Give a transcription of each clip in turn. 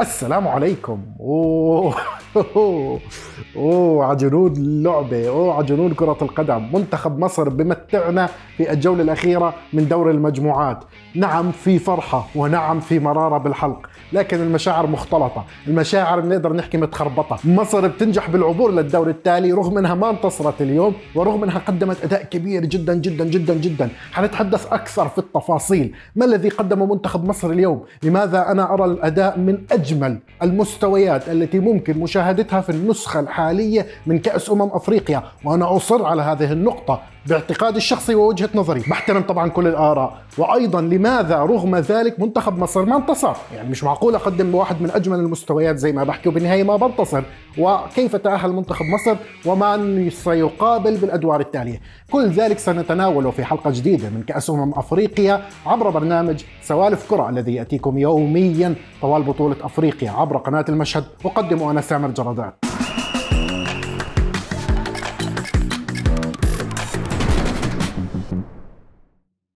السلام عليكم اوه اوه, أوه على جنود اللعبه اوه على كره القدم منتخب مصر بمتعنا في الجوله الاخيره من دور المجموعات نعم في فرحه ونعم في مراره بالحلق لكن المشاعر مختلطه المشاعر نقدر نحكي متخربطه مصر بتنجح بالعبور للدور التالي رغم انها ما انتصرت اليوم ورغم انها قدمت اداء كبير جدا جدا جدا جدا حنتحدث اكثر في التفاصيل ما الذي قدمه منتخب مصر اليوم لماذا انا ارى الاداء من اجمل المستويات التي ممكن مشاهدتها في النسخه الحاليه من كاس امم افريقيا وانا اصر على هذه النقطه باعتقادي الشخصي ووجهه نظري بحترم طبعا كل الاراء وايضا لماذا رغم ذلك منتخب مصر ما انتصر يعني مش معقول اقدم واحد من اجمل المستويات زي ما بحكي وبالنهايه ما بنتصر وكيف تاهل منتخب مصر ومن سيقابل بالادوار التاليه كل ذلك سنتناوله في حلقه جديده من كاس امم افريقيا عبر برنامج سوالف كره الذي ياتيكم يوميا طوال بطوله افريقيا عبر قناه المشهد اقدمه انا سامر جرادات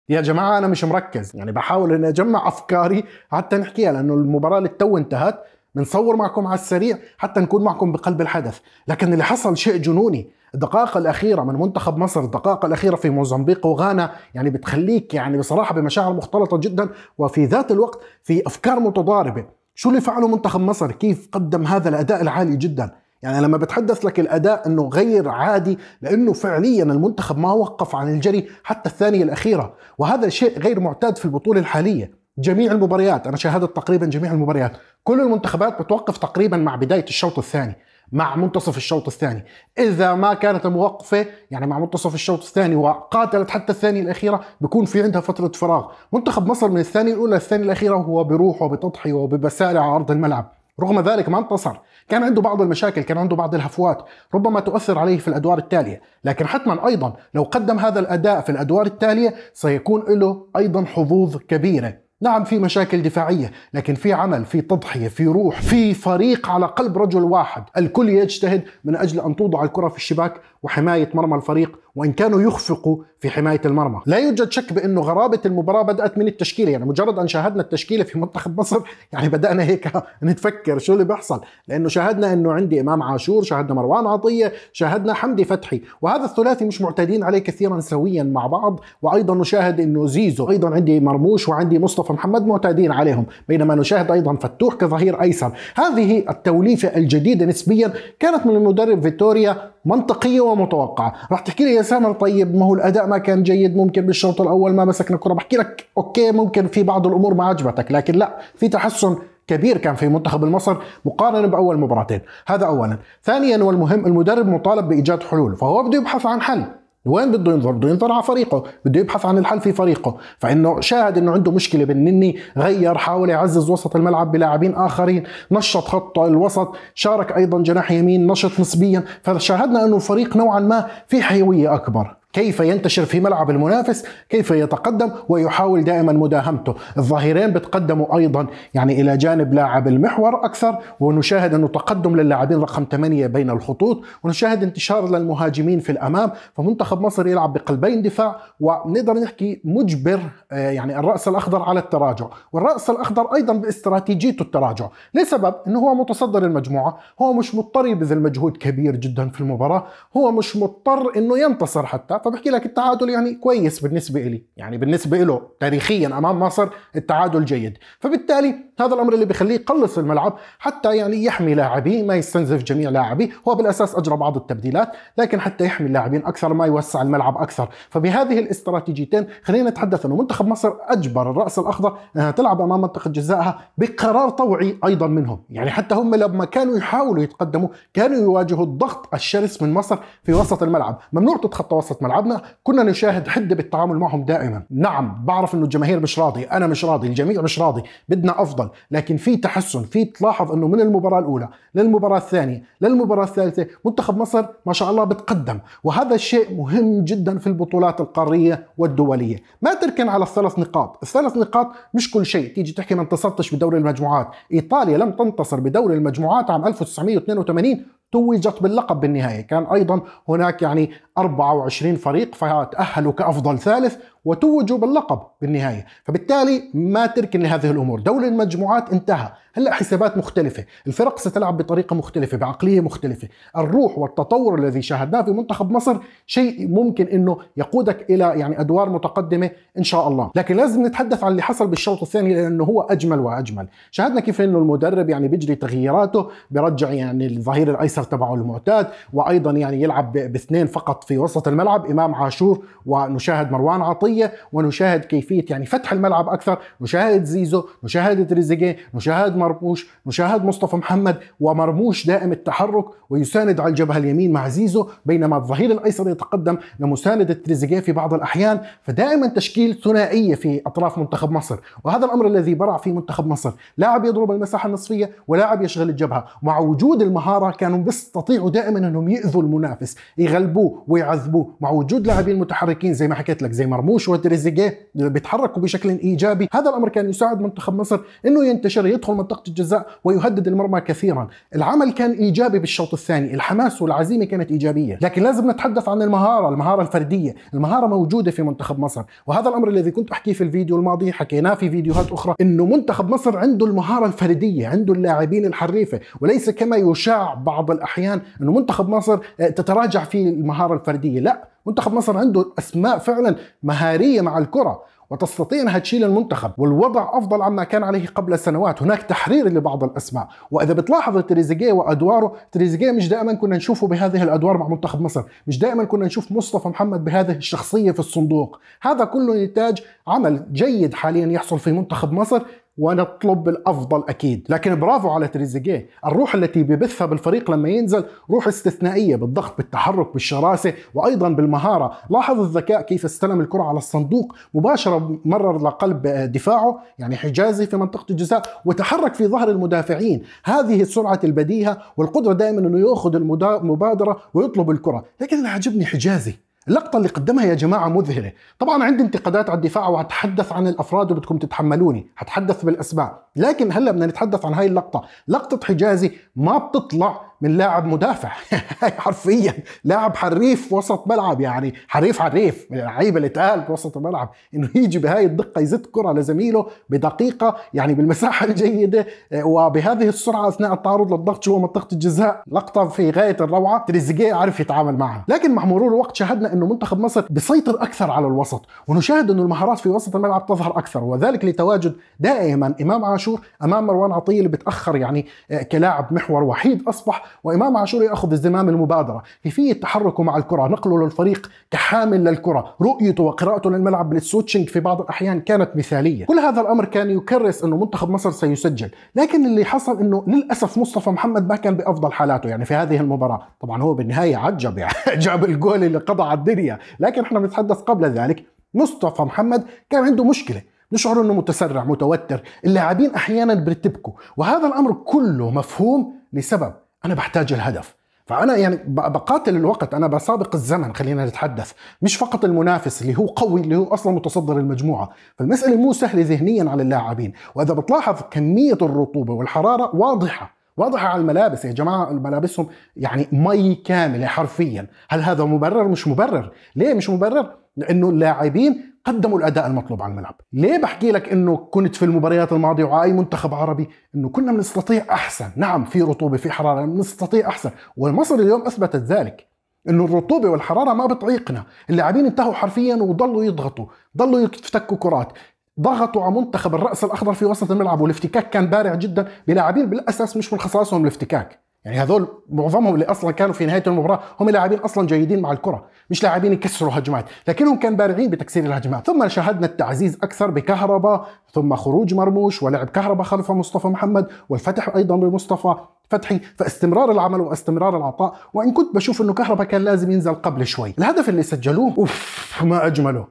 يا جماعه انا مش مركز يعني بحاول اني اجمع افكاري حتى نحكيها لانه المباراه للتو انتهت بنصور معكم على السريع حتى نكون معكم بقلب الحدث لكن اللي حصل شيء جنوني الدقائق الأخيرة من منتخب مصر الدقائق الأخيرة في موزمبيق وغانا يعني بتخليك يعني بصراحة بمشاعر مختلطة جدا وفي ذات الوقت في أفكار متضاربة شو اللي فعله منتخب مصر كيف قدم هذا الأداء العالي جدا يعني لما بتحدث لك الاداء انه غير عادي لانه فعليا المنتخب ما وقف عن الجري حتى الثانيه الاخيره وهذا شيء غير معتاد في البطوله الحاليه جميع المباريات انا شاهدت تقريبا جميع المباريات كل المنتخبات بتوقف تقريبا مع بدايه الشوط الثاني مع منتصف الشوط الثاني اذا ما كانت موقفه يعني مع منتصف الشوط الثاني وقاتلت حتى الثانيه الاخيره بيكون في عندها فتره فراغ منتخب مصر من الثانيه الاولى للثانيه الاخيره هو بروحه وبتضحيه وببساله على ارض الملعب رغم ذلك ما انتصر كان عنده بعض المشاكل كان عنده بعض الهفوات ربما تؤثر عليه في الأدوار التالية لكن حتما أيضا لو قدم هذا الأداء في الأدوار التالية سيكون له أيضا حظوظ كبيرة نعم في مشاكل دفاعية لكن في عمل في تضحية في روح في فريق على قلب رجل واحد الكل يجتهد من أجل أن توضع الكرة في الشباك وحماية مرمى الفريق وإن كانوا يخفقوا في حماية المرمى لا يوجد شك بأنه غرابة المباراة بدأت من التشكيلة يعني مجرد أن شاهدنا التشكيلة في منتخب مصر يعني بدأنا هيك نتفكر شو اللي بيحصل لأنه شاهدنا أنه عندي إمام عاشور شاهدنا مروان عطية شاهدنا حمدي فتحي وهذا الثلاثي مش معتادين عليه كثيرا سويا مع بعض وأيضا نشاهد أنه زيزو أيضا عندي مرموش وعندي مصطفى مصطفى محمد معتادين عليهم بينما نشاهد أيضا فتوح كظهير أيسر هذه التوليفة الجديدة نسبيا كانت من المدرب فيتوريا منطقية ومتوقعة راح تحكي لي يا سامر طيب ما هو الأداء ما كان جيد ممكن بالشوط الأول ما مسكنا الكرة بحكي لك أوكي ممكن في بعض الأمور ما عجبتك لكن لا في تحسن كبير كان في منتخب المصر مقارنة بأول مباراتين هذا أولا ثانيا والمهم المدرب مطالب بإيجاد حلول فهو بده يبحث عن حل وين بده ينظر؟ بده ينظر على فريقه، بده يبحث عن الحل في فريقه، فانه شاهد انه عنده مشكله بالنني، غير حاول يعزز وسط الملعب بلاعبين اخرين، نشط خط الوسط، شارك ايضا جناح يمين، نشط نسبيا، فشاهدنا انه الفريق نوعا ما في حيويه اكبر، كيف ينتشر في ملعب المنافس كيف يتقدم ويحاول دائما مداهمته الظهيرين بتقدموا أيضا يعني إلى جانب لاعب المحور أكثر ونشاهد أنه تقدم للاعبين رقم 8 بين الخطوط ونشاهد انتشار للمهاجمين في الأمام فمنتخب مصر يلعب بقلبين دفاع ونقدر نحكي مجبر آه، يعني الرأس الأخضر على التراجع والرأس الأخضر أيضا باستراتيجيته التراجع لسبب أنه هو متصدر المجموعة هو مش مضطر يبذل مجهود كبير جدا في المباراة هو مش مضطر أنه ينتصر حتى فبحكي لك التعادل يعني كويس بالنسبه إلي يعني بالنسبه له تاريخيا امام مصر التعادل جيد فبالتالي هذا الامر اللي بخليه يقلص الملعب حتى يعني يحمي لاعبيه ما يستنزف جميع لاعبيه هو بالاساس اجرى بعض التبديلات لكن حتى يحمي اللاعبين اكثر ما يوسع الملعب اكثر فبهذه الاستراتيجيتين خلينا نتحدث انه منتخب مصر اجبر الراس الاخضر انها تلعب امام منطقه جزائها بقرار طوعي ايضا منهم يعني حتى هم لما كانوا يحاولوا يتقدموا كانوا يواجهوا الضغط الشرس من مصر في وسط الملعب ممنوع تتخطى وسط ملعب ملعبنا كنا نشاهد حده بالتعامل معهم دائما نعم بعرف انه الجماهير مش راضي انا مش راضي الجميع مش راضي بدنا افضل لكن في تحسن في تلاحظ انه من المباراه الاولى للمباراه الثانيه للمباراه الثالثه منتخب مصر ما شاء الله بتقدم وهذا الشيء مهم جدا في البطولات القاريه والدوليه ما تركن على الثلاث نقاط الثلاث نقاط مش كل شيء تيجي تحكي ما انتصرتش بدوري المجموعات ايطاليا لم تنتصر بدوري المجموعات عام 1982 توجت باللقب بالنهاية كان أيضا هناك يعني 24 فريق فتأهلوا كأفضل ثالث وتوجوا باللقب بالنهاية فبالتالي ما تركن لهذه الأمور دور المجموعات انتهى هلأ حسابات مختلفة الفرق ستلعب بطريقة مختلفة بعقلية مختلفة الروح والتطور الذي شاهدناه في منتخب مصر شيء ممكن أنه يقودك إلى يعني أدوار متقدمة إن شاء الله لكن لازم نتحدث عن اللي حصل بالشوط الثاني لأنه هو أجمل وأجمل شاهدنا كيف أنه المدرب يعني بيجري تغييراته برجع يعني الظهير الأيسر تبعه المعتاد وأيضا يعني يلعب باثنين فقط في وسط الملعب إمام عاشور ونشاهد مروان عطية العالميه ونشاهد كيفيه يعني فتح الملعب اكثر، نشاهد زيزو، نشاهد تريزيجيه، نشاهد مرموش، نشاهد مصطفى محمد ومرموش دائم التحرك ويساند على الجبهه اليمين مع زيزو بينما الظهير الايسر يتقدم لمسانده تريزيجيه في بعض الاحيان، فدائما تشكيل ثنائيه في اطراف منتخب مصر، وهذا الامر الذي برع في منتخب مصر، لاعب يضرب المساحه النصفيه ولاعب يشغل الجبهه، مع وجود المهاره كانوا بيستطيعوا دائما انهم ياذوا المنافس، يغلبوه ويعذبوه، مع وجود لاعبين متحركين زي ما حكيت لك زي مرموش مرموش وتريزيجيه بيتحركوا بشكل ايجابي هذا الامر كان يساعد منتخب مصر انه ينتشر يدخل منطقه الجزاء ويهدد المرمى كثيرا العمل كان ايجابي بالشوط الثاني الحماس والعزيمه كانت ايجابيه لكن لازم نتحدث عن المهاره المهاره الفرديه المهاره موجوده في منتخب مصر وهذا الامر الذي كنت احكيه في الفيديو الماضي حكيناه في فيديوهات اخرى انه منتخب مصر عنده المهاره الفرديه عنده اللاعبين الحريفه وليس كما يشاع بعض الاحيان انه منتخب مصر آه، تتراجع فيه المهاره الفرديه لا منتخب مصر عنده اسماء فعلا مهاريه مع الكره وتستطيع انها تشيل المنتخب والوضع افضل عما كان عليه قبل سنوات هناك تحرير لبعض الاسماء واذا بتلاحظ تريزيجيه وادواره تريزيجيه مش دائما كنا نشوفه بهذه الادوار مع منتخب مصر مش دائما كنا نشوف مصطفى محمد بهذه الشخصيه في الصندوق هذا كله نتاج عمل جيد حاليا يحصل في منتخب مصر ونطلب الافضل اكيد لكن برافو على تريزيجيه الروح التي بيبثها بالفريق لما ينزل روح استثنائيه بالضغط بالتحرك بالشراسه وايضا بالمهاره لاحظ الذكاء كيف استلم الكره على الصندوق مباشره مرر لقلب دفاعه يعني حجازي في منطقه الجزاء وتحرك في ظهر المدافعين هذه سرعه البديهه والقدره دائما انه ياخذ المبادره ويطلب الكره لكن اللي عجبني حجازي اللقطه اللي قدمها يا جماعه مذهله طبعا عندي انتقادات على الدفاع وهتحدث عن الافراد وبدكم تتحملوني هتحدث بالاسماء لكن هلا بدنا نتحدث عن هاي اللقطه لقطه حجازي ما بتطلع من لاعب مدافع حرفيا لاعب حريف وسط ملعب يعني حريف حريف من اللعيبه اللي تقال وسط الملعب انه يجي بهاي الدقه يزت كره لزميله بدقيقه يعني بالمساحه الجيده وبهذه السرعه اثناء التعرض للضغط جوا منطقه الجزاء لقطه في غايه الروعه تريزيجيه عرف يتعامل معها لكن مع مرور الوقت شاهدنا انه منتخب مصر بيسيطر اكثر على الوسط ونشاهد انه المهارات في وسط الملعب تظهر اكثر وذلك لتواجد دائما امام عاشور امام مروان عطيه اللي بتاخر يعني آه، كلاعب محور وحيد اصبح وامام عاشور ياخذ الزمام المبادره كيفيه تحركه مع الكره نقله للفريق كحامل للكره رؤيته وقراءته للملعب بالسويتشنج في بعض الاحيان كانت مثاليه كل هذا الامر كان يكرس انه منتخب مصر سيسجل لكن اللي حصل انه للاسف مصطفى محمد ما كان بافضل حالاته يعني في هذه المباراه طبعا هو بالنهايه عجب يعني جاب الجول اللي قضى على الدنيا لكن احنا بنتحدث قبل ذلك مصطفى محمد كان عنده مشكله نشعر انه متسرع متوتر اللاعبين احيانا بيرتبكوا وهذا الامر كله مفهوم لسبب انا بحتاج الهدف فانا يعني بقاتل الوقت انا بسابق الزمن خلينا نتحدث مش فقط المنافس اللي هو قوي اللي هو اصلا متصدر المجموعه فالمساله مو سهله ذهنيا على اللاعبين واذا بتلاحظ كميه الرطوبه والحراره واضحه واضحة على الملابس يا جماعة ملابسهم يعني مي كاملة حرفيا هل هذا مبرر مش مبرر ليه مش مبرر لأنه اللاعبين قدموا الاداء المطلوب على الملعب ليه بحكي لك انه كنت في المباريات الماضيه وعاي اي منتخب عربي انه كنا بنستطيع احسن نعم في رطوبه في حراره بنستطيع احسن ومصر اليوم اثبتت ذلك انه الرطوبه والحراره ما بتعيقنا اللاعبين انتهوا حرفيا وضلوا يضغطوا ضلوا يفتكوا كرات ضغطوا على منتخب الراس الاخضر في وسط الملعب والافتكاك كان بارع جدا بلاعبين بالاساس مش من خصائصهم الافتكاك يعني هذول معظمهم اللي اصلا كانوا في نهايه المباراه هم لاعبين اصلا جيدين مع الكره، مش لاعبين يكسروا هجمات، لكنهم كانوا بارعين بتكسير الهجمات، ثم شاهدنا التعزيز اكثر بكهربا ثم خروج مرموش ولعب كهربا خلف مصطفى محمد، والفتح ايضا بمصطفى فتحي، فاستمرار العمل واستمرار العطاء، وان كنت بشوف انه كهربا كان لازم ينزل قبل شوي، الهدف اللي سجلوه اوف ما اجمله،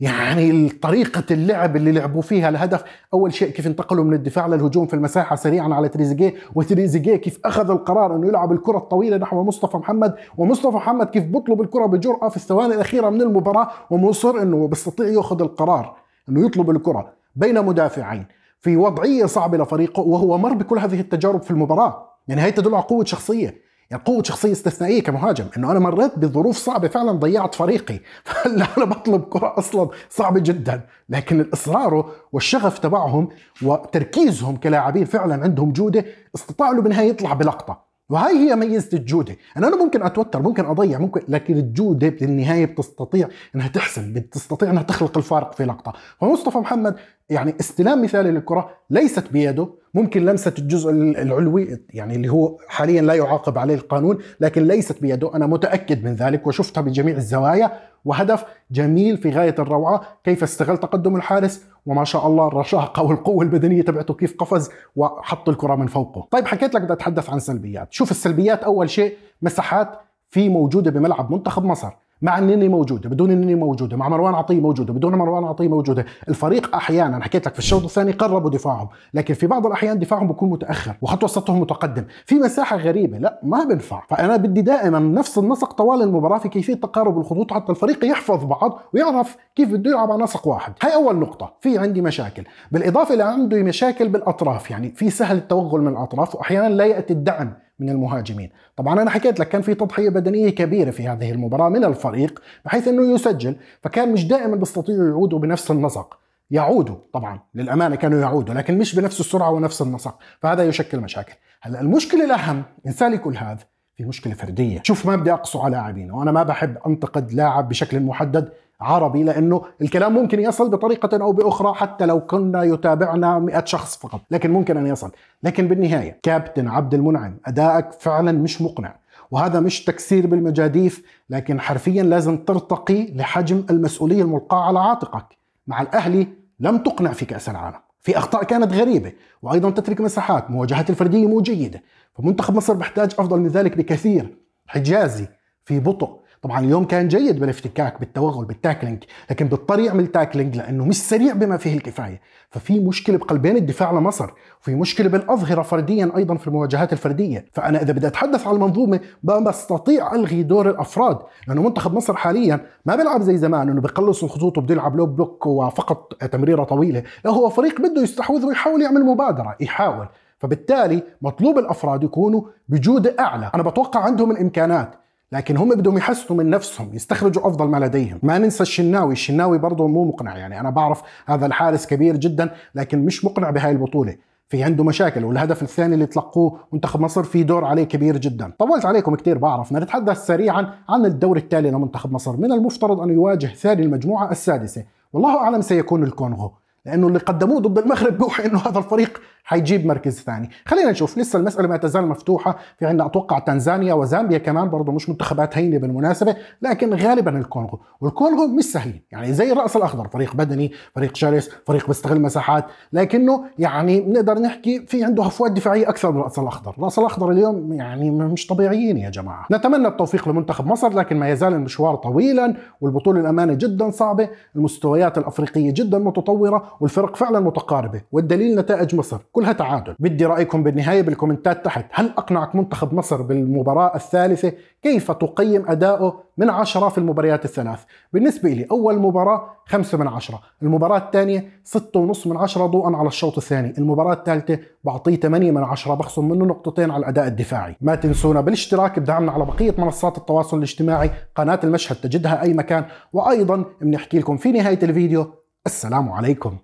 يعني طريقة اللعب اللي لعبوا فيها الهدف أول شيء كيف انتقلوا من الدفاع للهجوم في المساحة سريعا على تريزيجيه وتريزيجيه كيف أخذ القرار أنه يلعب الكرة الطويلة نحو مصطفى محمد ومصطفى محمد كيف بطلب الكرة بجرأة في الثواني الأخيرة من المباراة ومصر أنه بيستطيع يأخذ القرار أنه يطلب الكرة بين مدافعين في وضعية صعبة لفريقه وهو مر بكل هذه التجارب في المباراة يعني هي تدل على قوة شخصية يعني قوة شخصية استثنائية كمهاجم انه انا مريت بظروف صعبة فعلا ضيعت فريقي فهلا انا بطلب كرة اصلا صعبة جدا لكن الاصرار والشغف تبعهم وتركيزهم كلاعبين فعلا عندهم جودة استطاعوا بالنهاية يطلع بلقطة وهي هي ميزة الجودة أنا, أنا ممكن أتوتر ممكن أضيع ممكن لكن الجودة بالنهاية بتستطيع أنها تحسم بتستطيع أنها تخلق الفارق في لقطة فمصطفى محمد يعني استلام مثالي للكره ليست بيده ممكن لمسه الجزء العلوي يعني اللي هو حاليا لا يعاقب عليه القانون لكن ليست بيده انا متاكد من ذلك وشفتها بجميع الزوايا وهدف جميل في غايه الروعه كيف استغل تقدم الحارس وما شاء الله الرشاقه والقوه البدنيه تبعته كيف قفز وحط الكره من فوقه طيب حكيت لك بدي اتحدث عن سلبيات شوف السلبيات اول شيء مساحات في موجوده بملعب منتخب مصر مع النني موجوده بدون النني موجوده مع مروان عطيه موجوده بدون مروان عطيه موجوده الفريق احيانا حكيت لك في الشوط الثاني قربوا دفاعهم لكن في بعض الاحيان دفاعهم بيكون متاخر وخط وسطهم متقدم في مساحه غريبه لا ما بنفع فانا بدي دائما نفس النسق طوال المباراه في كيفيه تقارب الخطوط حتى الفريق يحفظ بعض ويعرف كيف بده يلعب على نسق واحد هاي اول نقطه في عندي مشاكل بالاضافه لعنده مشاكل بالاطراف يعني في سهل التوغل من الاطراف واحيانا لا ياتي الدعم من المهاجمين طبعا أنا حكيت لك كان في تضحية بدنية كبيرة في هذه المباراة من الفريق بحيث أنه يسجل فكان مش دائما بيستطيعوا يعودوا بنفس النسق يعودوا طبعا للأمانة كانوا يعودوا لكن مش بنفس السرعة ونفس النسق فهذا يشكل مشاكل هلأ المشكلة الأهم إنسان كل هذا في مشكلة فردية شوف ما بدي اقصو على لاعبين وأنا ما بحب أنتقد لاعب بشكل محدد عربي لانه الكلام ممكن يصل بطريقه او باخرى حتى لو كنا يتابعنا 100 شخص فقط لكن ممكن ان يصل لكن بالنهايه كابتن عبد المنعم ادائك فعلا مش مقنع وهذا مش تكسير بالمجاديف لكن حرفيا لازم ترتقي لحجم المسؤوليه الملقاه على عاتقك مع الاهلي لم تقنع في كاس العالم في اخطاء كانت غريبه وايضا تترك مساحات مواجهات الفرديه مو جيده فمنتخب مصر بحتاج افضل من ذلك بكثير حجازي في بطء طبعا اليوم كان جيد بالافتكاك بالتوغل بالتاكلينج لكن بيضطر يعمل تاكلينج لانه مش سريع بما فيه الكفايه ففي مشكله بقلبين الدفاع لمصر وفي مشكله بالاظهره فرديا ايضا في المواجهات الفرديه فانا اذا بدي اتحدث عن المنظومه ما بستطيع الغي دور الافراد لانه منتخب مصر حاليا ما بيلعب زي زمان انه بقلص الخطوط وبيلعب لو بلوك وفقط تمريره طويله لا هو فريق بده يستحوذ ويحاول يعمل مبادره يحاول فبالتالي مطلوب الافراد يكونوا بجوده اعلى انا بتوقع عندهم الامكانات لكن هم بدهم يحسنوا من نفسهم يستخرجوا افضل ما لديهم ما ننسى الشناوي الشناوي برضه مو مقنع يعني انا بعرف هذا الحارس كبير جدا لكن مش مقنع بهاي البطوله في عنده مشاكل والهدف الثاني اللي تلقوه منتخب مصر في دور عليه كبير جدا طولت عليكم كثير بعرف نتحدث سريعا عن الدور التالي لمنتخب مصر من المفترض أن يواجه ثاني المجموعة السادسة والله أعلم سيكون الكونغو لانه اللي قدموه ضد المغرب بوحي انه هذا الفريق حيجيب مركز ثاني خلينا نشوف لسه المساله ما تزال مفتوحه في عندنا اتوقع تنزانيا وزامبيا كمان برضه مش منتخبات هينه بالمناسبه لكن غالبا الكونغو والكونغو مش سهلين يعني زي الراس الاخضر فريق بدني فريق شرس فريق بيستغل مساحات لكنه يعني بنقدر نحكي في عنده هفوات دفاعيه اكثر من الراس الاخضر الراس الاخضر اليوم يعني مش طبيعيين يا جماعه نتمنى التوفيق لمنتخب مصر لكن ما يزال المشوار طويلا والبطوله الامانه جدا صعبه المستويات الافريقيه جدا متطوره والفرق فعلا متقاربه والدليل نتائج مصر كلها تعادل بدي رايكم بالنهايه بالكومنتات تحت هل اقنعك منتخب مصر بالمباراه الثالثه كيف تقيم اداؤه من عشرة في المباريات الثلاث بالنسبة لي أول مباراة خمسة من عشرة المباراة الثانية ستة ونص من عشرة ضوءا على الشوط الثاني المباراة الثالثة بعطيه 8 من عشرة بخصم منه نقطتين على الأداء الدفاعي ما تنسونا بالاشتراك بدعمنا على بقية منصات التواصل الاجتماعي قناة المشهد تجدها أي مكان وأيضا بنحكي لكم في نهاية الفيديو السلام عليكم